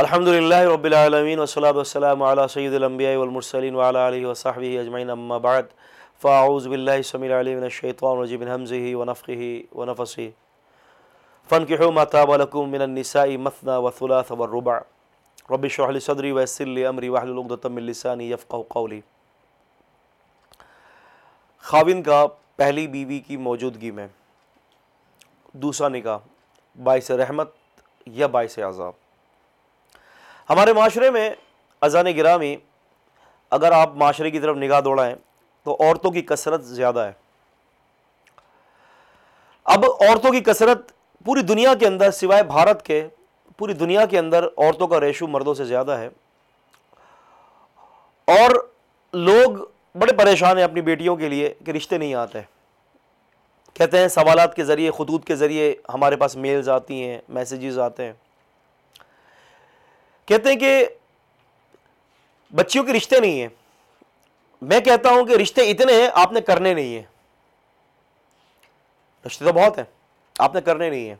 अलहमदिल्ला रबीआलमीन वसलाम सईदम्बियामरसलिन वाली वसाहबी अजमैन अम्माबाद फ़ाऊज़बिल्लासमीमिनशैतवानजीबिन हमज़ी वनफ़ी वनफ़सी फ़न के मताबलकुम मिनसाई मतना वसुला वर्रुबा रबिशरली सदरी वसिल अमरी वाहलतमिलसानी यफ़ी खाविन का पहली बीवी की मौजूदगी में दूसरा निकाह बायस रहमत या बायस आज़ाब हमारे माशरे में अजान गिरामी अगर आप माशरे की तरफ निगाह दौड़ाएँ तो औरतों की कसरत ज़्यादा है अब औरतों की कसरत पूरी दुनिया के अंदर सिवाय भारत के पूरी दुनिया के अंदर औरतों का रेशो मर्दों से ज़्यादा है और लोग बड़े परेशान हैं अपनी बेटियों के लिए कि रिश्ते नहीं आते कहते हैं सवालत के ज़रिए खतूत के ज़रिए हमारे पास मेल्स आती हैं मैसेजेस आते हैं कहते हैं कि बच्चियों के रिश्ते नहीं है मैं कहता हूं कि रिश्ते इतने हैं आपने करने नहीं है रिश्ते तो बहुत हैं आपने करने नहीं है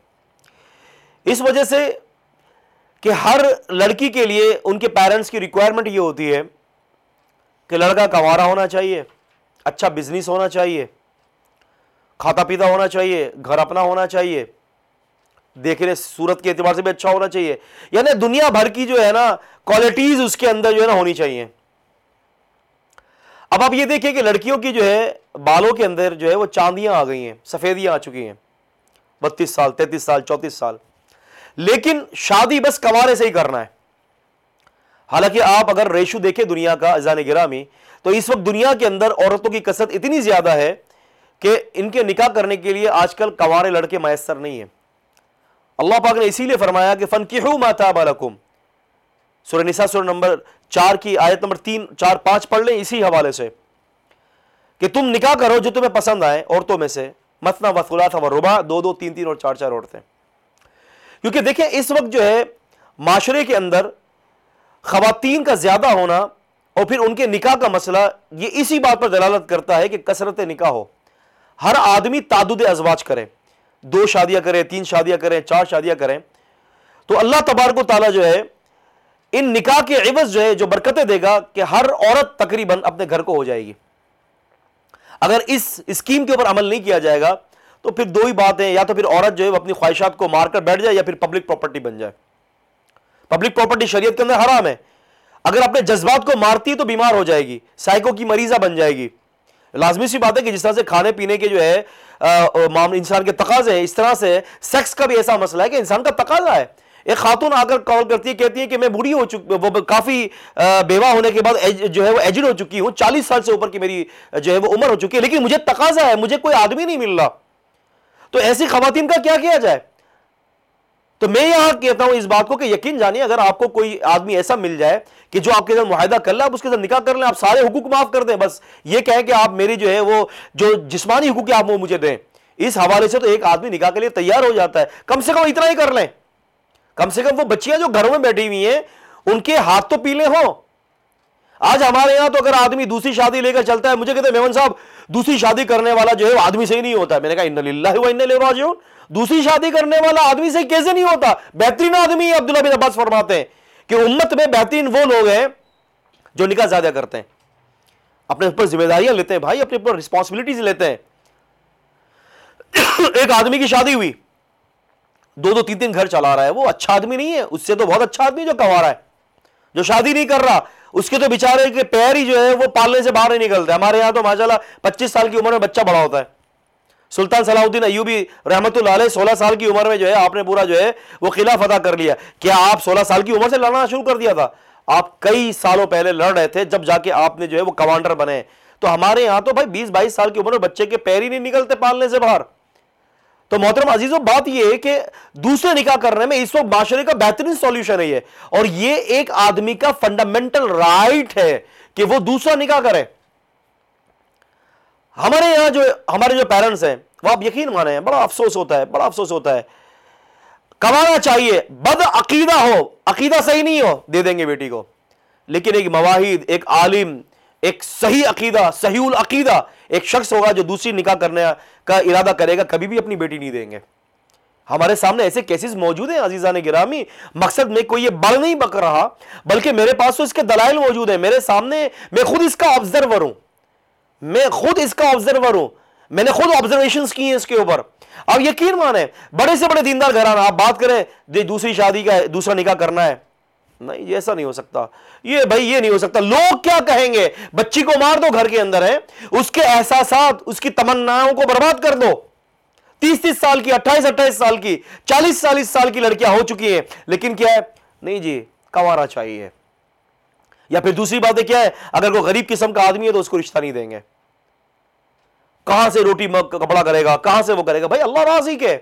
इस वजह से कि हर लड़की के लिए उनके पेरेंट्स की रिक्वायरमेंट ये होती है कि लड़का कंवारा होना चाहिए अच्छा बिजनेस होना चाहिए खाता पीता होना चाहिए घर अपना होना चाहिए देखने सूरत के अतबार से भी अच्छा होना चाहिए यानी दुनिया भर की जो है ना क्वालिटीज उसके अंदर जो है ना होनी चाहिए अब आप ये देखिए कि लड़कियों की जो है बालों के अंदर जो है वो चांदियां आ गई हैं सफेदियां आ चुकी हैं बत्तीस साल तैतीस साल चौंतीस साल लेकिन शादी बस कमारे से ही करना है हालांकि आप अगर रेशू देखें दुनिया का अजान गिरामी तो इस वक्त दुनिया के अंदर औरतों की कसरत इतनी ज़्यादा है कि इनके निकाह करने के लिए आजकल कंवारे लड़के मैसर नहीं है अल्लाह पाक ने इसीलिए फरमाया कि फ़न की माता बलकुम सुर निसा सुर नंबर चार की आयत नंबर तीन चार पाँच पढ़ लें इसी हवाले से कि तुम निकाह करो जो तुम्हें पसंद आए औरतों में से मतना वसूला था वरुबा दो दो तीन तीन और चार चार औरतें क्योंकि देखिए इस वक्त जो है माशरे के अंदर ख़वातीन का ज़्यादा होना और फिर उनके निकाह का मसला ये इसी बात पर दलालत करता है कि कसरत निकाह हो हर आदमी तादुद अजवाज करें दो शादियां करें तीन शादियां करें चार शादियां करें तो अल्लाह को ताला जो है इन निकाह के एवज जो है जो बरकतें देगा कि हर औरत तकरीबन अपने घर को हो जाएगी अगर इस स्कीम के ऊपर अमल नहीं किया जाएगा तो फिर दो ही बात है या तो फिर औरत जो है अपनी ख्वाहिशात को मारकर बैठ जाए या फिर पब्लिक प्रॉपर्टी बन जाए पब्लिक प्रॉपर्टी शरीयत के अंदर हराम है अगर अपने जज्बात को मारती है तो बीमार हो जाएगी साइको की मरीजा बन जाएगी लाजमी सी बात है कि जिस तरह से खाने पीने के जो है मामले इंसान के तकाजे हैं इस तरह से सेक्स का भी ऐसा मसला है कि इंसान का तकाजा है एक खातून आकर कॉल करती है कहती है कि मैं बूढ़ी हो चुकी वो काफ़ी बेवा होने के बाद एज, जो है वो एजिड हो चुकी हूँ चालीस साल से ऊपर की मेरी जो है वो उम्र हो चुकी है लेकिन मुझे तकाजा है मुझे कोई आदमी नहीं मिल रहा तो ऐसी खातन का क्या किया जाए तो मैं यहां कहता हूं इस बात को कि यकीन जानिए अगर आपको कोई आदमी ऐसा मिल जाए कि जो आपके साथ मुहिदा कर ले आप उसके साथ निकाह कर लें आप सारे हुकूक माफ कर दें बस ये कहें कि आप मेरी जो है वो जो जिस्मानी हुकूक आप वो मुझे दें इस हवाले से तो एक आदमी निकाह के लिए तैयार हो जाता है कम से कम इतना ही कर लें कम से कम वो बच्चियां जो घरों में बैठी हुई हैं उनके हाथ तो पीले हों आज हमारे यहां तो अगर आदमी दूसरी शादी लेकर चलता है मुझे कहते मेहमान साहब दूसरी शादी करने वाला जो है वो आदमी से ही नहीं होता मैंने कहा इन लाला इन जो दूसरी शादी करने वाला आदमी से कैसे नहीं होता बेहतरीन आदमी है अब्दुल्ला बिन अब्बास फरमाते हैं कि उम्मत में बेहतरीन वो लोग हैं जो निकाह ज्यादा करते हैं अपने ऊपर जिम्मेदारियां लेते हैं भाई अपने ऊपर रिस्पॉन्सिबिलिटीज लेते हैं एक आदमी की शादी हुई दो दो तीन तीन घर चला रहा है वो अच्छा आदमी नहीं है उससे तो बहुत अच्छा आदमी जो कमा रहा है जो शादी नहीं कर रहा उसके तो बेचारे के पैर ही जो है वो पालने से बाहर ही निकलते हमारे यहाँ तो माशाला पच्चीस साल की उम्र में बच्चा बड़ा होता है सुल्तान सलाउद्दीन अयूबी रहमत सोलह साल की उम्र में जो है आपने पूरा जो है वो किला फतह कर लिया क्या आप सोलह साल की उम्र से लड़ना शुरू कर दिया था आप कई सालों पहले लड़ रहे थे जब जाके आपने जो है वो कमांडर बने तो हमारे यहाँ तो भाई बीस बाईस साल की उम्र में बच्चे के पैर ही नहीं निकलते पालने से बाहर तो मोहतरम अजीजो बात यह है कि दूसरे निकाह करने में इस वक्त माशरे का बेहतरीन सॉल्यूशन है ये और ये एक आदमी का फंडामेंटल राइट है कि वो दूसरा निकाह करे हमारे यहां जो हमारे जो पेरेंट्स हैं वो आप यकीन माने हैं बड़ा अफसोस होता है बड़ा अफसोस होता है कमाना चाहिए बद अकीदा हो अकीदा सही नहीं हो दे देंगे बेटी को लेकिन एक मवाहिद एक आलिम एक सही अकीदा सही अकीदा एक शख्स होगा जो दूसरी निकाह करने का इरादा करेगा कभी भी अपनी बेटी नहीं देंगे हमारे सामने ऐसे केसेस मौजूद हैं अजीजा ने गिरामी मकसद में कोई ये बल नहीं बक रहा बल्कि मेरे पास तो इसके दलाइल मौजूद है मेरे सामने मैं खुद इसका ऑब्जर्वर हूं मैं खुद इसका ऑब्जर्वर हूं मैंने खुद ऑब्जर्वेशन की हैं इसके ऊपर अब यकीन माने बड़े से बड़े दीनदार घराना आप बात करें दूसरी शादी का दूसरा निकाह करना है नहीं ऐसा नहीं हो सकता ये भाई ये नहीं हो सकता लोग क्या कहेंगे बच्ची को मार दो घर के अंदर है उसके एहसास उसकी तमन्नाओं को बर्बाद कर दो तीस तीस साल की अट्ठाईस अट्ठाईस साल की चालीस चालीस साल की लड़कियां हो चुकी हैं लेकिन क्या है नहीं जी कंवारा चाहिए या फिर दूसरी बात है क्या है अगर कोई गरीब किस्म का आदमी है तो उसको रिश्ता नहीं देंगे कहां से रोटी कपड़ा करेगा कहां से वो करेगा भाई अल्लाह राजी के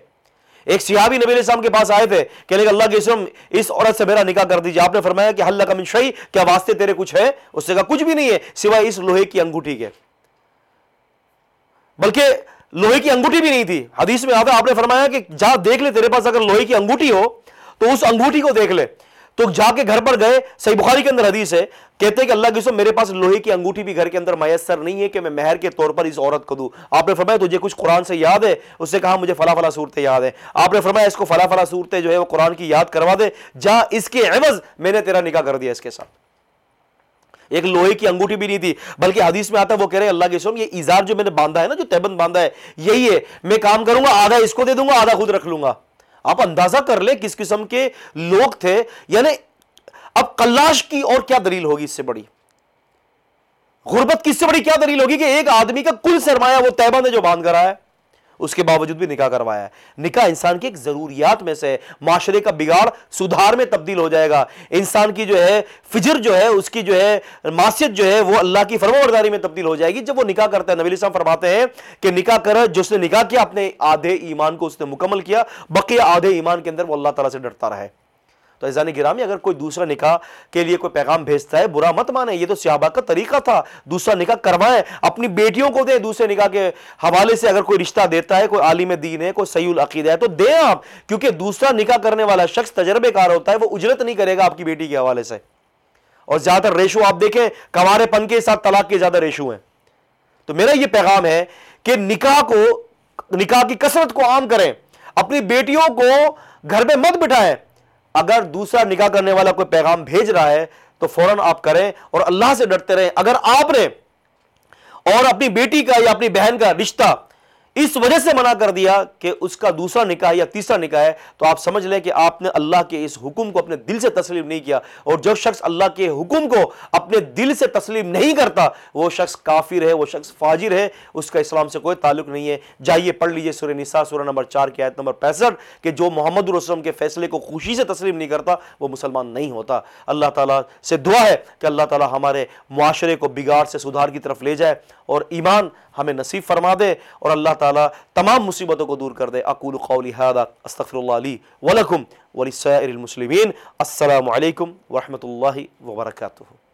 एक सियाबी नबी इस्लाम के पास आए थे कहने लेकिन अल्लाह के इसम इस औरत से मेरा निकाह कर दीजिए आपने फरमाया कि हल्ला का मिनशाई क्या वास्ते तेरे कुछ है उससे कहा कुछ भी नहीं है सिवाय इस लोहे की अंगूठी के बल्कि लोहे की अंगूठी भी नहीं थी हदीस में आता आपने फरमाया कि जा देख ले तेरे पास अगर लोहे की अंगूठी हो तो उस अंगूठी को देख ले तो जाके घर पर गए सही बुखारी के अंदर हदीस है कहते हैं कि अल्लाह के मेरे पास लोहे की अंगूठी भी घर के अंदर मयसर नहीं है कि मैं मेहर के तौर पर इस औरत को दूं आपने फरमाया तुझे कुछ कुरान से याद है उससे कहा मुझे फला फला सूरतें याद है आपने फरमाया इसको फला फला सूरतें जो है वो कुरान की याद करवा दे जा इसके अहमज मैंने तेरा निकाह कर दिया इसके साथ एक लोहे की अंगूठी भी नहीं थी बल्कि हदीस में आता है वो कह रहे हैं अल्लाह के सोम ये इजार जो मैंने बांधा है ना जो तैबंद बांधा है यही है मैं काम करूंगा आधा इसको दे दूंगा आधा खुद रख लूंगा आप अंदाजा कर ले किस किस्म के लोग थे यानी अब कल्लाश की और क्या दलील होगी इससे बड़ी गुर्बत किससे बड़ी क्या दलील होगी कि एक आदमी का कुल सरमाया वो तैबा ने जो बांध कराया उसके बावजूद भी निकाह करवाया है निकाह इंसान की एक ज़रूरियात में से है माशरे का बिगाड़ सुधार में तब्दील हो जाएगा इंसान की जो है फिजर जो है उसकी जो है मासियत जो है वो अल्लाह की फर्मावरदारी में तब्दील हो जाएगी जब वो निकाह करता है नबी साहब फरमाते हैं कि निकाह कर जिसने निकाह किया अपने आधे ईमान को उसने मुकम्मल किया बकिया आधे ईमान के अंदर वो अल्लाह तला से डरता रहा तो ऐसा गिरामी अगर कोई दूसरा निकाह के लिए कोई पैगाम भेजता है बुरा मत माने ये तो सियाबा का तरीका था दूसरा निकाह करवाएं अपनी बेटियों को दें दूसरे निका के हवाले से अगर कोई रिश्ता देता है कोई आलिम दीन है कोई सयूल अकीदा है तो दें आप क्योंकि दूसरा निकाह करने वाला शख्स तजर्बेकार होता है वो उजरत नहीं करेगा आपकी बेटी के हवाले से और ज़्यादातर रेशो आप देखें कंवारेपन के साथ तलाक के ज़्यादा रेशो हैं तो मेरा यह पैगाम है कि निका को निका की कसरत को आम करें अपनी बेटियों को घर में मत बिठाएं अगर दूसरा निकाह करने वाला कोई पैगाम भेज रहा है तो फौरन आप करें और अल्लाह से डरते रहें अगर आपने और अपनी बेटी का या अपनी बहन का रिश्ता इस वजह से मना कर दिया कि उसका दूसरा निकाह या तीसरा निकाह है तो आप समझ लें कि आपने अल्लाह के इस हुक्म को अपने दिल से तस्लीम नहीं किया और जो शख्स अल्लाह के हुक्म को अपने दिल से तस्लीम नहीं करता वो शख्स काफिर है वो शख्स फाजिर है उसका इस्लाम से कोई ताल्लुक नहीं है जाइए पढ़ लीजिए सुर निसा सुर नंबर चार की आयत नंबर पैंसठ कि जो मोहम्मद रसलम के फैसले को खुशी से तस्लीम नहीं करता वह मुसलमान नहीं होता अल्लाह तला से दुआ है कि अल्लाह तला हमारे माशरे को बिगाड़ से सुधार की तरफ ले जाए और ईमान हमें नसीब फरमा दे और अल्लाह ताला तमाम मुसीबतों को दूर कर दे अकूल कौली हादा अस्तफ़रली वलकुम वलिसमसलिमिन अल्लाम वरहमल वर्का